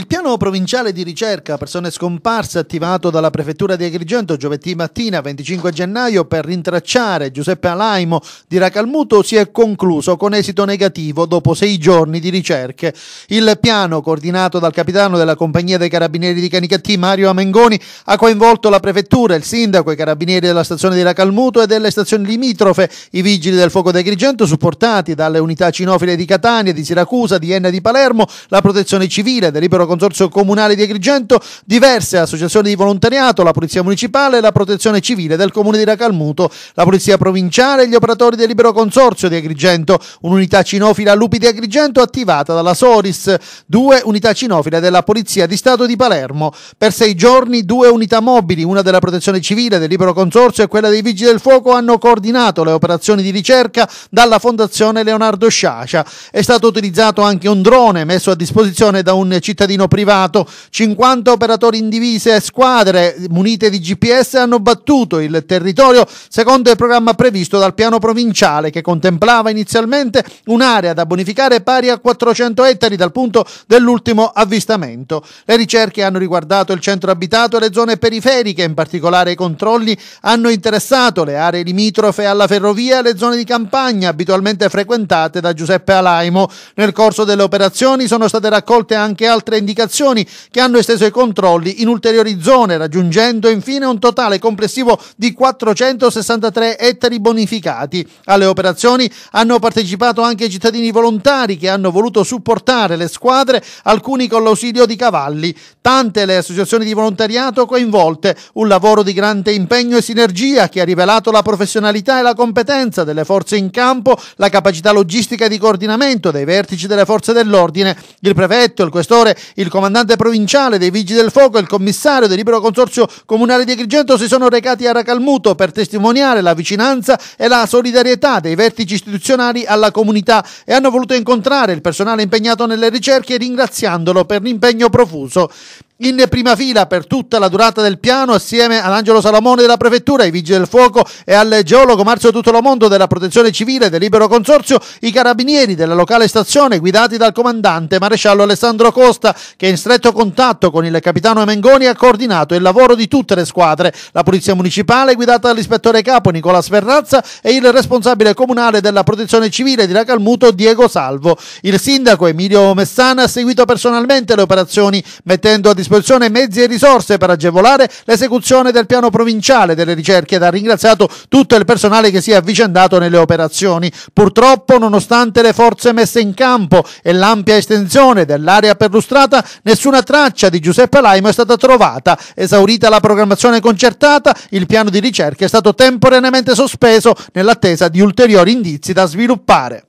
Il piano provinciale di ricerca persone scomparse attivato dalla prefettura di Agrigento giovedì mattina 25 gennaio per rintracciare Giuseppe Alaimo di Racalmuto si è concluso con esito negativo dopo sei giorni di ricerche. Il piano coordinato dal capitano della compagnia dei carabinieri di Canicattì Mario Amengoni ha coinvolto la prefettura, il sindaco, i carabinieri della stazione di Racalmuto e delle stazioni limitrofe, i vigili del fuoco di Agrigento supportati dalle unità cinofile di Catania, di Siracusa, di Enna e di Palermo, la protezione civile, del libero Consorzio Comunale di Agrigento, diverse associazioni di volontariato, la Polizia Municipale, la Protezione Civile del Comune di Racalmuto, la Polizia Provinciale e gli operatori del Libero Consorzio di Agrigento, un'unità cinofila Lupi di Agrigento attivata dalla Soris, due unità cinofile della Polizia di Stato di Palermo, per sei giorni due unità mobili, una della Protezione Civile del Libero Consorzio e quella dei Vigili del Fuoco hanno coordinato le operazioni di ricerca dalla Fondazione Leonardo Sciascia. È stato utilizzato anche un drone messo a disposizione da un cittadino cittadino privato. 50 operatori in divise e squadre munite di GPS hanno battuto il territorio secondo il programma previsto dal piano provinciale che contemplava inizialmente un'area da bonificare pari a 400 ettari dal punto dell'ultimo avvistamento. Le ricerche hanno riguardato il centro abitato e le zone periferiche, in particolare i controlli hanno interessato le aree limitrofe alla ferrovia e le zone di campagna abitualmente frequentate da Giuseppe Alaimo. Nel corso delle operazioni sono state raccolte anche altre indicazioni che hanno esteso i controlli in ulteriori zone, raggiungendo infine un totale complessivo di 463 ettari bonificati. Alle operazioni hanno partecipato anche i cittadini volontari che hanno voluto supportare le squadre, alcuni con l'ausilio di cavalli. Tante le associazioni di volontariato coinvolte, un lavoro di grande impegno e sinergia che ha rivelato la professionalità e la competenza delle forze in campo, la capacità logistica e di coordinamento dei vertici delle forze dell'ordine. Il prefetto, il questore il comandante provinciale dei Vigili del Fuoco e il commissario del libero consorzio comunale di Agrigento si sono recati a Racalmuto per testimoniare la vicinanza e la solidarietà dei vertici istituzionali alla comunità e hanno voluto incontrare il personale impegnato nelle ricerche ringraziandolo per l'impegno profuso in prima fila per tutta la durata del piano assieme ad Angelo Salamone della Prefettura, ai Vigili del Fuoco e al geologo Marzio Tutolomondo della Protezione Civile del Libero Consorzio, i carabinieri della locale stazione guidati dal comandante maresciallo Alessandro Costa che in stretto contatto con il capitano Mengoni ha coordinato il lavoro di tutte le squadre, la Polizia Municipale guidata dall'ispettore capo Nicola Sferrazza e il responsabile comunale della Protezione Civile di Racalmuto Diego Salvo. Il sindaco Emilio Messana ha seguito personalmente le operazioni mettendo a disposizione disposizione mezzi e risorse per agevolare l'esecuzione del piano provinciale delle ricerche ed ha ringraziato tutto il personale che si è avvicendato nelle operazioni. Purtroppo, nonostante le forze messe in campo e l'ampia estensione dell'area perlustrata, nessuna traccia di Giuseppe Laimo è stata trovata. Esaurita la programmazione concertata, il piano di ricerca è stato temporaneamente sospeso nell'attesa di ulteriori indizi da sviluppare.